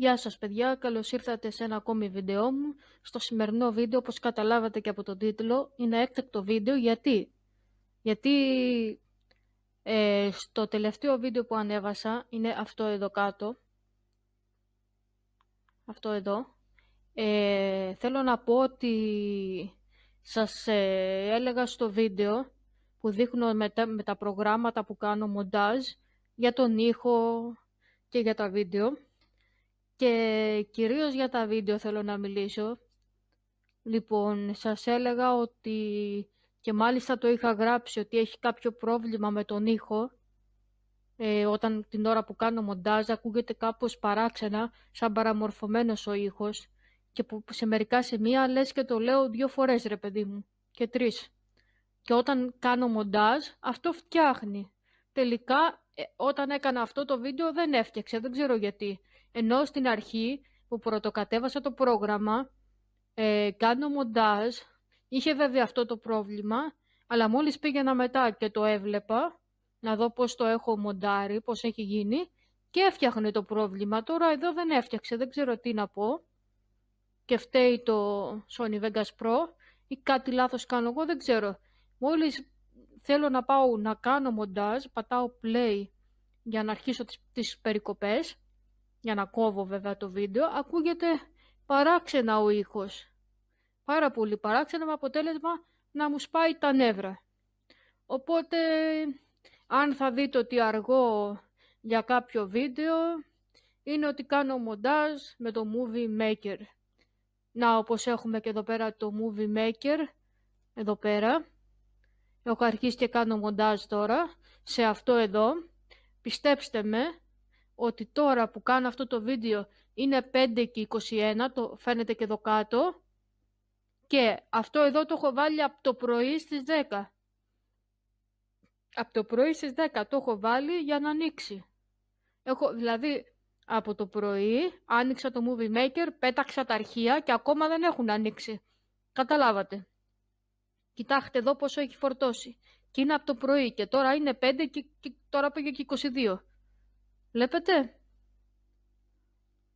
Γεια σας παιδιά, καλώς ήρθατε σε ένα ακόμη βίντεο μου. Στο σημερινό βίντεο, όπως καταλάβατε και από τον τίτλο, είναι έκτακτο βίντεο γιατί. Γιατί ε, στο τελευταίο βίντεο που ανέβασα, είναι αυτό εδώ κάτω. Αυτό εδώ. Ε, θέλω να πω ότι σας ε, έλεγα στο βίντεο που δείχνω με τα, με τα προγράμματα που κάνω μοντάζ για τον ήχο και για τα βίντεο και κυρίως για τα βίντεο θέλω να μιλήσω. Λοιπόν, σας έλεγα ότι και μάλιστα το είχα γράψει ότι έχει κάποιο πρόβλημα με τον ήχο ε, όταν την ώρα που κάνω μοντάζ ακούγεται κάπως παράξενα, σαν παραμορφωμένος ο ήχος και που σε μερικά σημεία λες και το λέω δύο φορές ρε παιδί μου και τρεις. Και όταν κάνω μοντάζ αυτό φτιάχνει. Τελικά ε, όταν έκανα αυτό το βίντεο δεν έφτιαξε, δεν ξέρω γιατί. Ενώ στην αρχή που πρωτοκατέβασα το πρόγραμμα, ε, κάνω μοντάζ, είχε βέβαια αυτό το πρόβλημα, αλλά μόλις πήγαινα μετά και το έβλεπα, να δω πώς το έχω μοντάρει, πώς έχει γίνει, και έφτιαχνε το πρόβλημα. Τώρα εδώ δεν έφτιαξε, δεν ξέρω τι να πω. Και φταίει το Sony Vegas Pro ή κάτι λάθος κάνω εγώ, δεν ξέρω. Μόλις θέλω να πάω να κάνω μοντάζ, πατάω play για να αρχίσω τις, τις περικοπές για να κόβω βέβαια το βίντεο, ακούγεται παράξενα ο ήχος. Πάρα πολύ παράξενα με αποτέλεσμα να μου σπάει τα νεύρα. Οπότε, αν θα δείτε ότι αργώ για κάποιο βίντεο, είναι ότι κάνω μοντάζ με το Movie Maker. Να, όπως έχουμε και εδώ πέρα το Movie Maker, εδώ πέρα. Έχω αρχίσει και κάνω μοντάζ τώρα, σε αυτό εδώ. Πιστέψτε με, ότι τώρα που κάνω αυτό το βίντεο είναι 5 και 21, το φαίνεται και εδώ κάτω. Και αυτό εδώ το έχω βάλει από το πρωί στις 10. Από το πρωί στις 10 το έχω βάλει για να ανοίξει. Έχω, δηλαδή από το πρωί άνοιξα το Movie Maker, πέταξα τα αρχεία και ακόμα δεν έχουν ανοίξει. Καταλάβατε. Κοιτάξτε εδώ πόσο έχει φορτώσει. Και είναι από το πρωί και τώρα είναι 5 και, και τώρα πήγε και 22. Βλέπετε.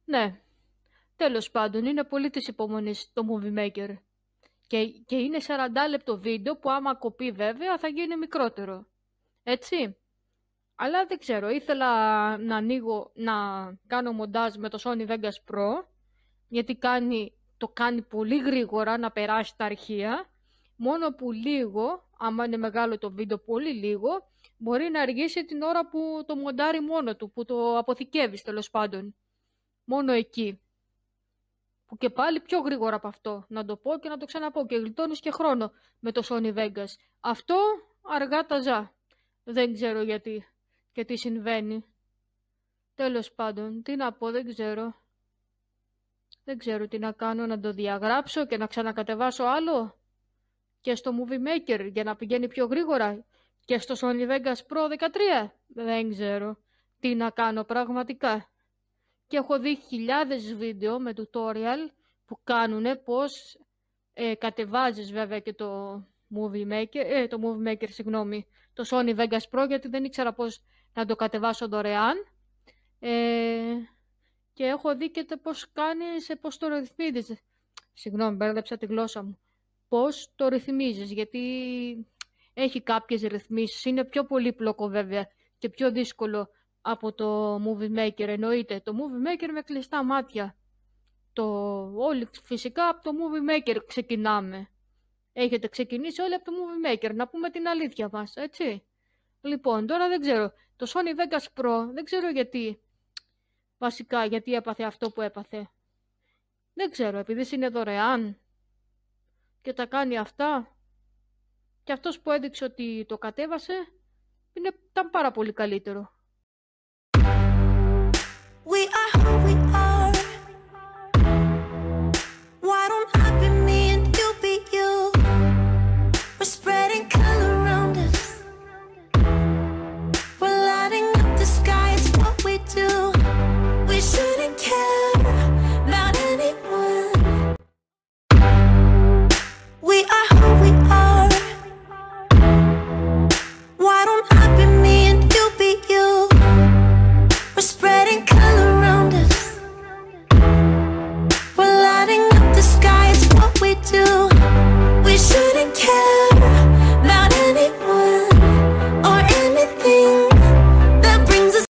Ναι. Τέλος πάντων, είναι πολύ της υπομονής το Movie Maker. Και, και είναι 40 λεπτό βίντεο που άμα κοπεί βέβαια θα γίνει μικρότερο. Έτσι. Αλλά δεν ξέρω, ήθελα να ανοίγω, να κάνω μοντάζ με το Sony Vegas Pro, γιατί κάνει, το κάνει πολύ γρήγορα να περάσει τα αρχεία, μόνο που λίγο, άμα είναι μεγάλο το βίντεο, πολύ λίγο, μπορεί να αργήσει την ώρα που το μοντάρει μόνο του, που το αποθηκεύεις τέλος πάντων. Μόνο εκεί. Που και πάλι πιο γρήγορα από αυτό, να το πω και να το ξαναπώ και γλιτώνεις και χρόνο με το Sony Vegas. Αυτό αργά τα ζά. Δεν ξέρω γιατί και τι συμβαίνει. Τέλος πάντων, τι να πω, δεν ξέρω. Δεν ξέρω τι να κάνω, να το διαγράψω και να ξανακατεβάσω άλλο. Και στο Movie Maker για να πηγαίνει πιο γρήγορα και στο Sony Vegas Pro 13 δεν ξέρω τι να κάνω πραγματικά. Και έχω δει χιλιάδες βίντεο με tutorial που κάνουν πώς ε, κατεβάζεις βέβαια και το Movie Maker, ε, το Movie Maker, συγγνώμη, το Sony Vegas Pro, γιατί δεν ήξερα πώς να το κατεβάσω δωρεάν. Ε, και έχω δει και το πώς κάνεις, πώς το ρυθμίζεις. Συγγνώμη, μπέρδεψα τη γλώσσα μου. Πώς το ρυθμίζεις, γιατί έχει κάποιες ρυθμίσεις, είναι πιο πολύπλοκο βέβαια και πιο δύσκολο από το Movie Maker εννοείται. Το Movie Maker με κλειστά μάτια. Το όλοι φυσικά από το Movie Maker ξεκινάμε. Έχετε ξεκινήσει όλοι από το Movie Maker, να πούμε την αλήθεια μας, έτσι. Λοιπόν, τώρα δεν ξέρω. Το Sony Vegas Pro δεν ξέρω γιατί. Βασικά, γιατί έπαθε αυτό που έπαθε. Δεν ξέρω, επειδή είναι δωρεάν και τα κάνει αυτά και αυτός που έδειξε ότι το κατέβασε είναι, ήταν πάρα πολύ καλύτερο.